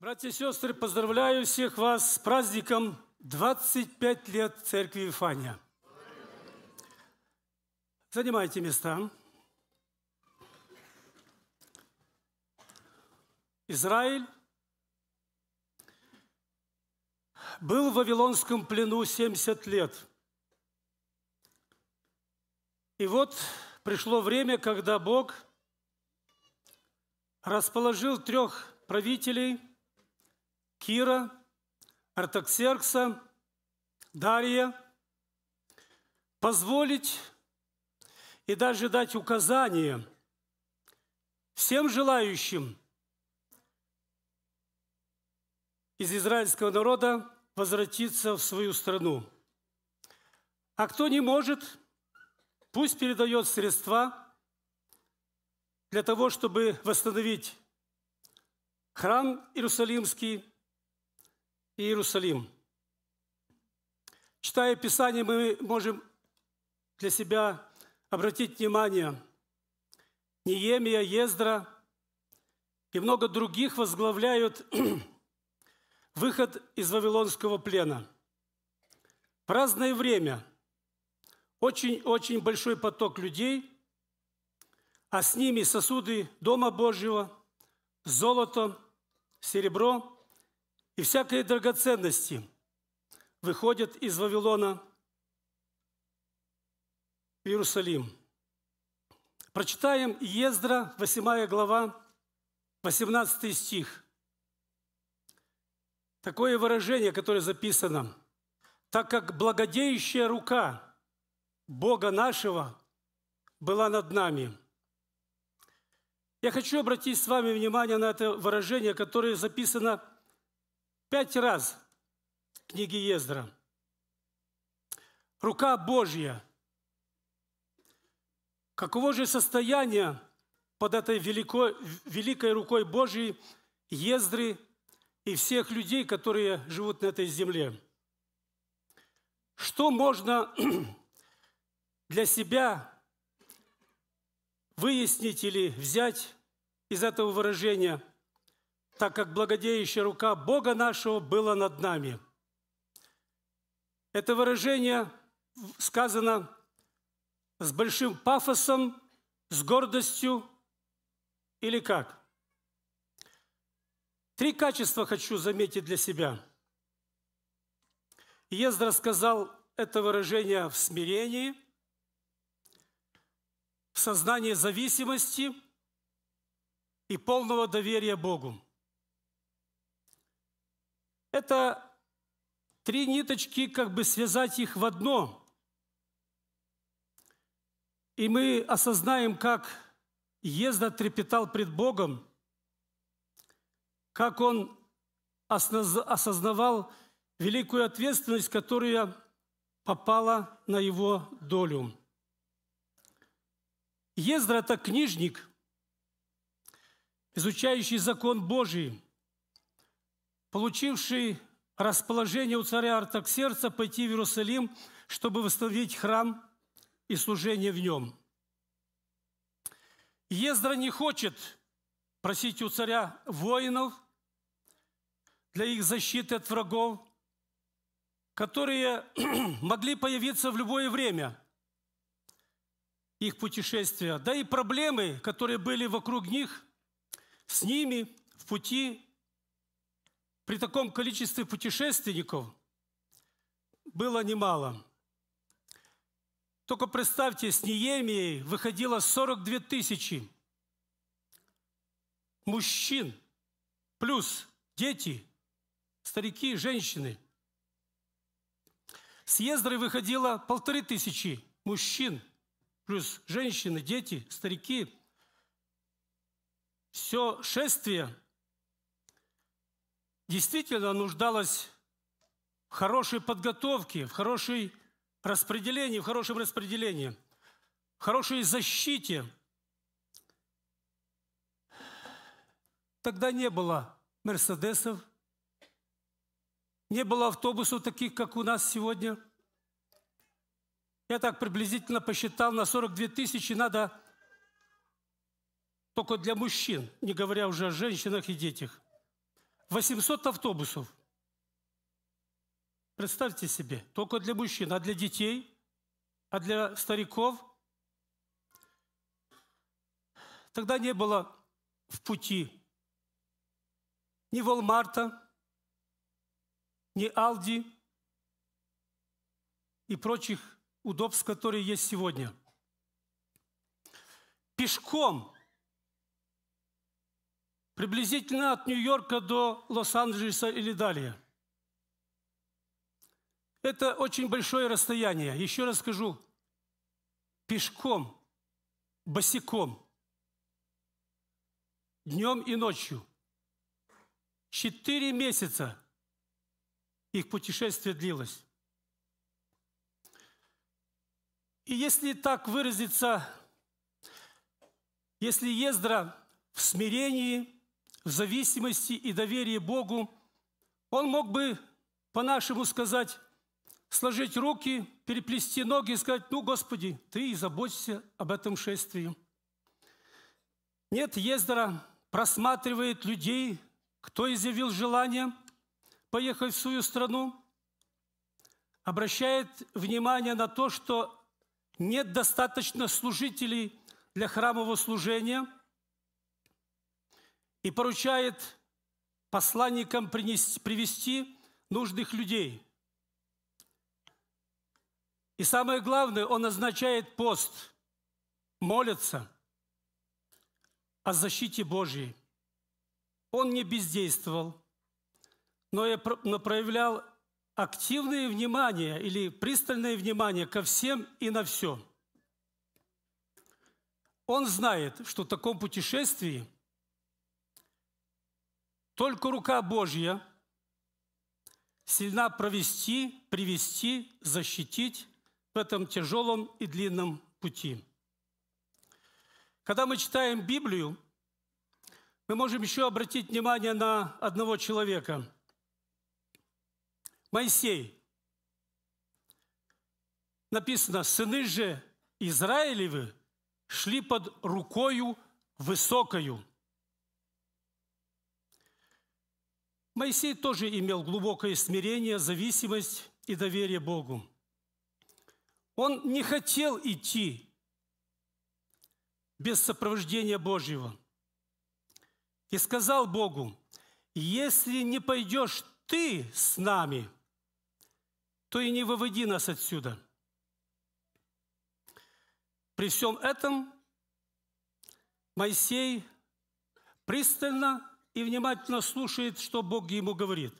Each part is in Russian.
Братья и сестры, поздравляю всех вас с праздником 25 лет церкви Ифания. Занимайте места. Израиль был в Вавилонском плену 70 лет. И вот пришло время, когда Бог расположил трех правителей – Кира, Артаксеркса, Дария, позволить и даже дать указание всем желающим из израильского народа возвратиться в свою страну. А кто не может, пусть передает средства для того, чтобы восстановить храм Иерусалимский, Иерусалим. Читая Писание, мы можем для себя обратить внимание. Неемия, Ездра и много других возглавляют выход из Вавилонского плена. В разное время очень-очень большой поток людей, а с ними сосуды Дома Божьего, золото, серебро – и всякие драгоценности выходят из Вавилона в Иерусалим. Прочитаем Ездра, 8 глава, 18 стих. Такое выражение, которое записано. «Так как благодеющая рука Бога нашего была над нами». Я хочу обратить с вами внимание на это выражение, которое записано Пять раз в книге Ездра. Рука Божья. Каково же состояние под этой великой, великой рукой Божьей Ездры и всех людей, которые живут на этой земле? Что можно для себя выяснить или взять из этого выражения – так как благодеющая рука Бога нашего была над нами. Это выражение сказано с большим пафосом, с гордостью или как? Три качества хочу заметить для себя. Ездра сказал это выражение в смирении, в сознании зависимости и полного доверия Богу. Это три ниточки, как бы связать их в одно. И мы осознаем, как Езда трепетал пред Богом, как он осознавал великую ответственность, которая попала на его долю. Ездра – это книжник, изучающий закон Божий – получивший расположение у царя Артаксерца пойти в Иерусалим, чтобы восстановить храм и служение в нем. Ездра не хочет просить у царя воинов для их защиты от врагов, которые могли появиться в любое время их путешествия, да и проблемы, которые были вокруг них, с ними в пути при таком количестве путешественников было немало. Только представьте, с Неемией выходило 42 тысячи мужчин, плюс дети, старики, женщины. С Ездрой выходило полторы тысячи мужчин, плюс женщины, дети, старики. Все шествие – действительно нуждалась в хорошей подготовке, в хорошей распределении, в хорошем распределении, в хорошей защите. Тогда не было Мерседесов, не было автобусов таких, как у нас сегодня. Я так приблизительно посчитал, на 42 тысячи надо только для мужчин, не говоря уже о женщинах и детях – 800 автобусов. Представьте себе, только для мужчин, а для детей, а для стариков. Тогда не было в пути ни Волмарта, ни Алди и прочих удобств, которые есть сегодня. Пешком приблизительно от Нью-Йорка до Лос-Анджелеса или далее. Это очень большое расстояние. Еще раз скажу, пешком, босиком, днем и ночью. Четыре месяца их путешествие длилось. И если так выразиться, если Ездра в смирении – в зависимости и доверии Богу, он мог бы, по-нашему сказать, сложить руки, переплести ноги и сказать, ну, Господи, Ты и заботься об этом шествии. Нет, Ездора просматривает людей, кто изъявил желание поехать в свою страну, обращает внимание на то, что нет достаточно служителей для храмового служения – и поручает посланникам принести, привести нужных людей. И самое главное, он назначает пост, молится о защите Божьей. Он не бездействовал, но и проявлял активное внимание или пристальное внимание ко всем и на все. Он знает, что в таком путешествии – только рука Божья сильна провести, привести, защитить в этом тяжелом и длинном пути. Когда мы читаем Библию, мы можем еще обратить внимание на одного человека. Моисей. Написано, сыны же Израилевы шли под рукою высокою. Моисей тоже имел глубокое смирение, зависимость и доверие Богу. Он не хотел идти без сопровождения Божьего. И сказал Богу, если не пойдешь ты с нами, то и не выводи нас отсюда. При всем этом Моисей пристально и внимательно слушает, что Бог ему говорит.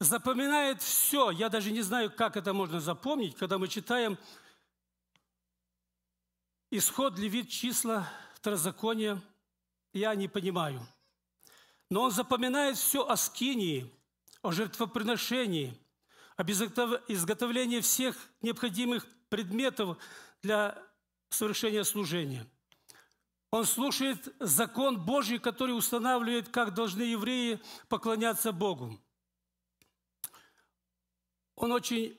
Запоминает все. Я даже не знаю, как это можно запомнить, когда мы читаем исход Левит, числа, второзаконие. Я не понимаю. Но он запоминает все о скинии, о жертвоприношении, об изготовлении всех необходимых предметов для совершения служения – он слушает закон Божий, который устанавливает, как должны евреи поклоняться Богу. Он очень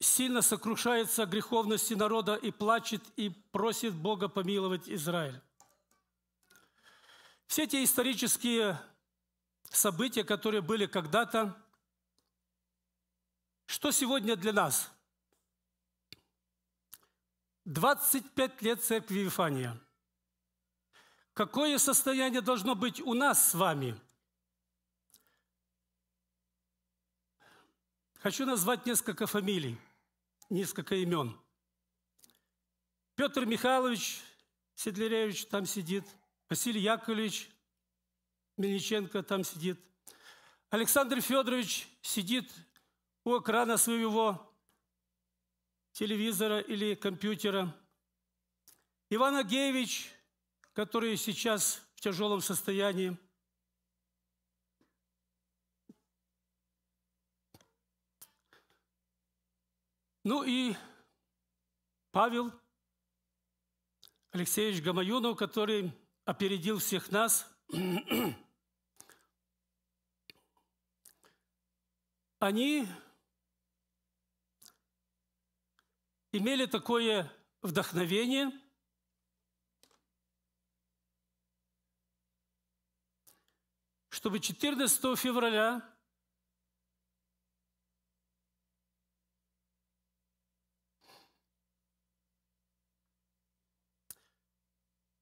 сильно сокрушается о греховности народа и плачет, и просит Бога помиловать Израиль. Все те исторические события, которые были когда-то, что сегодня для нас? 25 лет церкви Вифания – Какое состояние должно быть у нас с вами? Хочу назвать несколько фамилий, несколько имен. Петр Михайлович Седлеревич там сидит, Василий Яковлевич Мельниченко там сидит, Александр Федорович сидит у экрана своего телевизора или компьютера. Иван Агеевич которые сейчас в тяжелом состоянии, Ну и Павел Алексеевич Гамаюнов, который опередил всех нас, они имели такое вдохновение – чтобы 14 февраля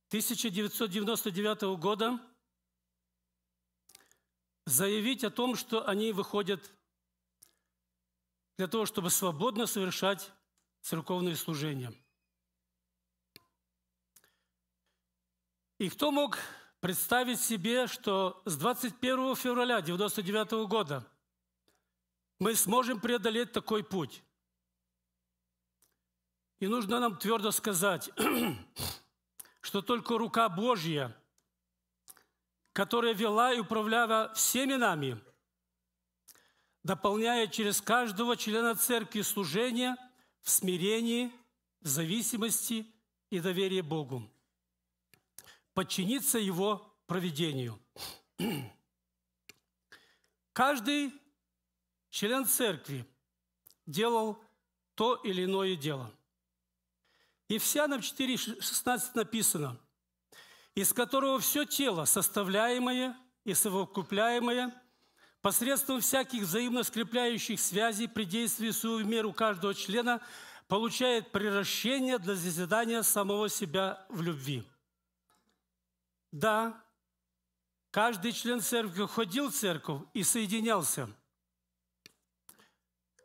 тысяча девятьсот года заявить о том, что они выходят для того, чтобы свободно совершать церковные служения. И кто мог представить себе, что с 21 февраля 1999 года мы сможем преодолеть такой путь. И нужно нам твердо сказать, что только рука Божья, которая вела и управляла всеми нами, дополняя через каждого члена церкви служение в смирении, в зависимости и доверии Богу подчиниться его проведению. Каждый член церкви делал то или иное дело. И вся нам 4.16 написано, из которого все тело, составляемое и совокупляемое, посредством всяких взаимно скрепляющих связей при действии свою меру каждого члена, получает приращение для заседания самого себя в любви. Да, каждый член церкви ходил в церковь и соединялся.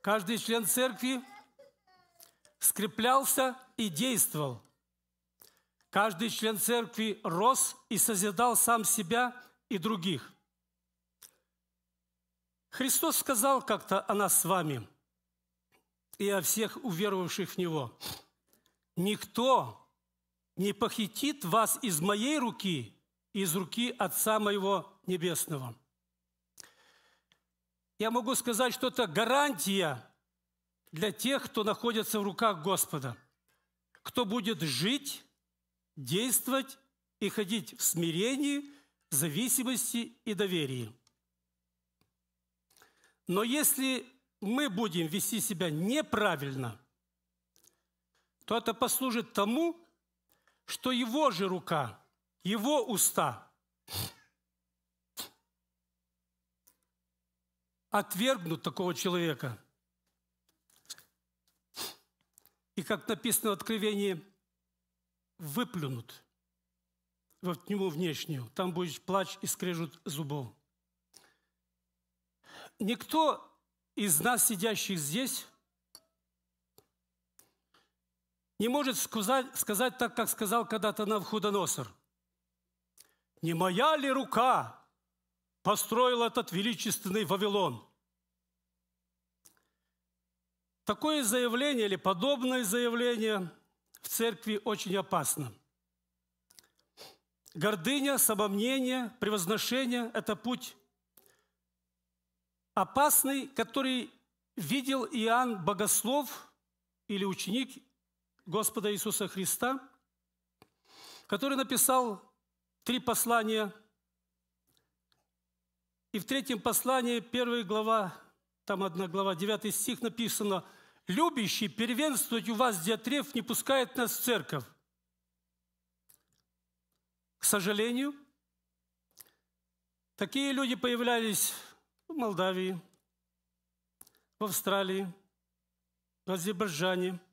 Каждый член церкви скреплялся и действовал. Каждый член церкви рос и созидал сам себя и других. Христос сказал как-то о нас с вами и о всех уверовавших в Него. Никто не похитит вас из моей руки, из руки Отца моего Небесного». Я могу сказать, что это гарантия для тех, кто находится в руках Господа, кто будет жить, действовать и ходить в смирении, зависимости и доверии. Но если мы будем вести себя неправильно, то это послужит тому, что его же рука, его уста отвергнут такого человека. И как написано в Откровении, выплюнут во тьму внешнюю. Там будет плач и скрежут зубов. Никто из нас, сидящих здесь, не может сказать, сказать так, как сказал когда-то Навхудоносор. «Не моя ли рука построил этот величественный Вавилон?» Такое заявление или подобное заявление в церкви очень опасно. Гордыня, самомнение, превозношение – это путь опасный, который видел Иоанн Богослов или ученик Господа Иисуса Христа, который написал три послания. И в третьем послании, первая глава, там одна глава, девятый стих написано, «Любящий первенствовать у вас диатреф не пускает нас в церковь». К сожалению, такие люди появлялись в Молдавии, в Австралии, в Азербайджане –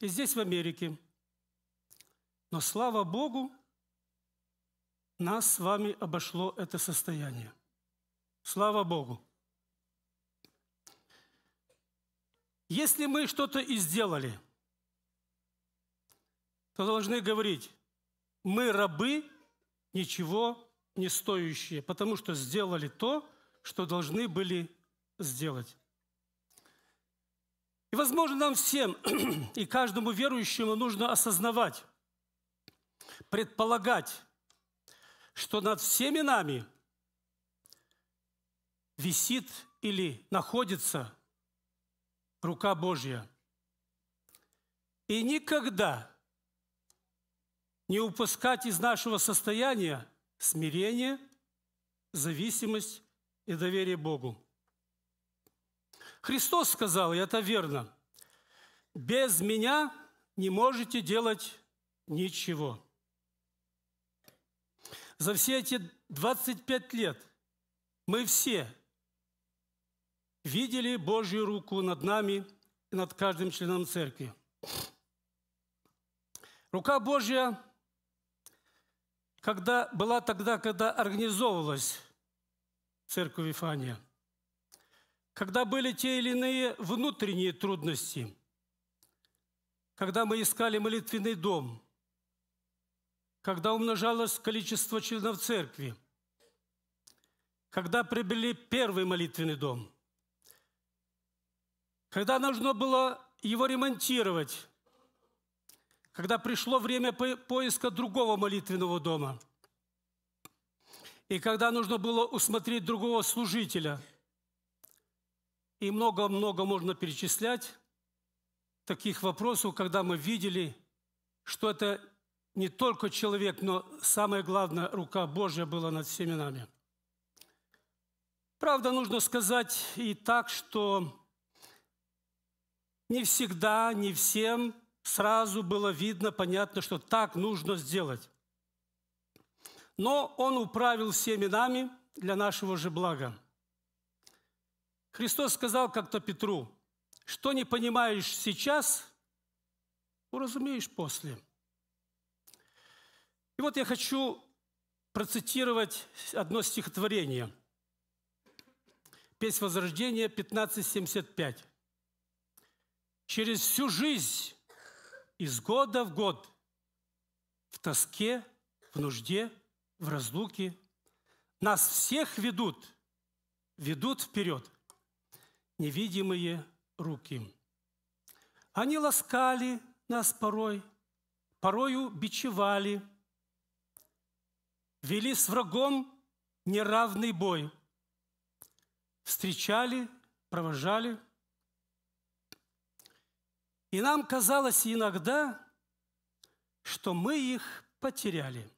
и здесь, в Америке. Но слава Богу, нас с вами обошло это состояние. Слава Богу. Если мы что-то и сделали, то должны говорить, мы рабы, ничего не стоящие, потому что сделали то, что должны были сделать. И, возможно, нам всем и каждому верующему нужно осознавать, предполагать, что над всеми нами висит или находится рука Божья. И никогда не упускать из нашего состояния смирение, зависимость и доверие Богу. Христос сказал, и это верно, без меня не можете делать ничего. За все эти 25 лет мы все видели Божью руку над нами и над каждым членом церкви. Рука Божья когда, была тогда, когда организовывалась церковь Ифания – когда были те или иные внутренние трудности, когда мы искали молитвенный дом, когда умножалось количество членов церкви, когда прибыли первый молитвенный дом, когда нужно было его ремонтировать, когда пришло время поиска другого молитвенного дома, и когда нужно было усмотреть другого служителя – и много-много можно перечислять таких вопросов, когда мы видели, что это не только человек, но самое главное, рука Божья была над всеми нами. Правда, нужно сказать и так, что не всегда, не всем сразу было видно, понятно, что так нужно сделать. Но Он управил всеми нами для нашего же блага. Христос сказал как-то Петру, что не понимаешь сейчас, уразумеешь после. И вот я хочу процитировать одно стихотворение. Песнь Возрождения 1575. «Через всю жизнь, из года в год, в тоске, в нужде, в разлуке, нас всех ведут, ведут вперед – невидимые руки. Они ласкали нас порой, порою бичевали, вели с врагом неравный бой, встречали, провожали. И нам казалось иногда, что мы их потеряли.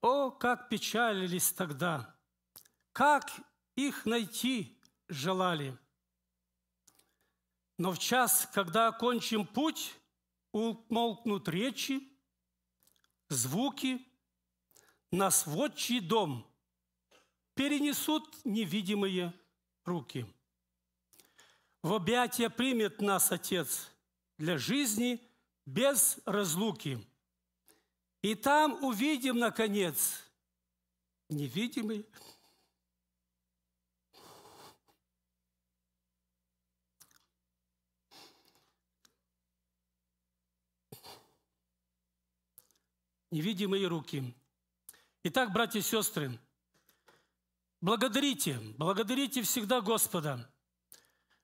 О, как печалились тогда! Как их найти? желали. Но в час, когда окончим путь, умолкнут речи, звуки, нас в отчий дом перенесут невидимые руки. В объятия примет нас Отец для жизни без разлуки. И там увидим, наконец, невидимый невидимые руки. Итак, братья и сестры, благодарите, благодарите всегда Господа,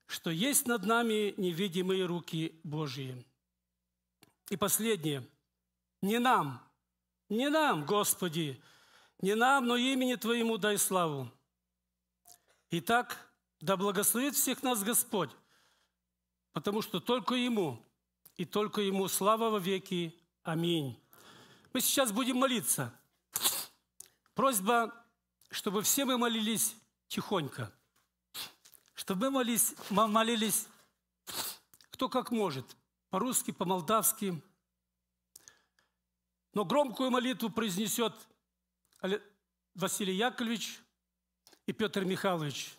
что есть над нами невидимые руки Божьи. И последнее. Не нам, не нам, Господи, не нам, но имени Твоему дай славу. Итак, да благословит всех нас Господь, потому что только Ему и только Ему слава во веки. Аминь. Мы сейчас будем молиться. Просьба, чтобы все мы молились тихонько. Чтобы мы молились, молились кто как может. По-русски, по-молдавски. Но громкую молитву произнесет Василий Яковлевич и Петр Михайлович.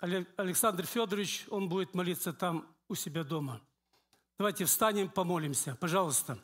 Александр Федорович, он будет молиться там у себя дома. Давайте встанем, помолимся. Пожалуйста.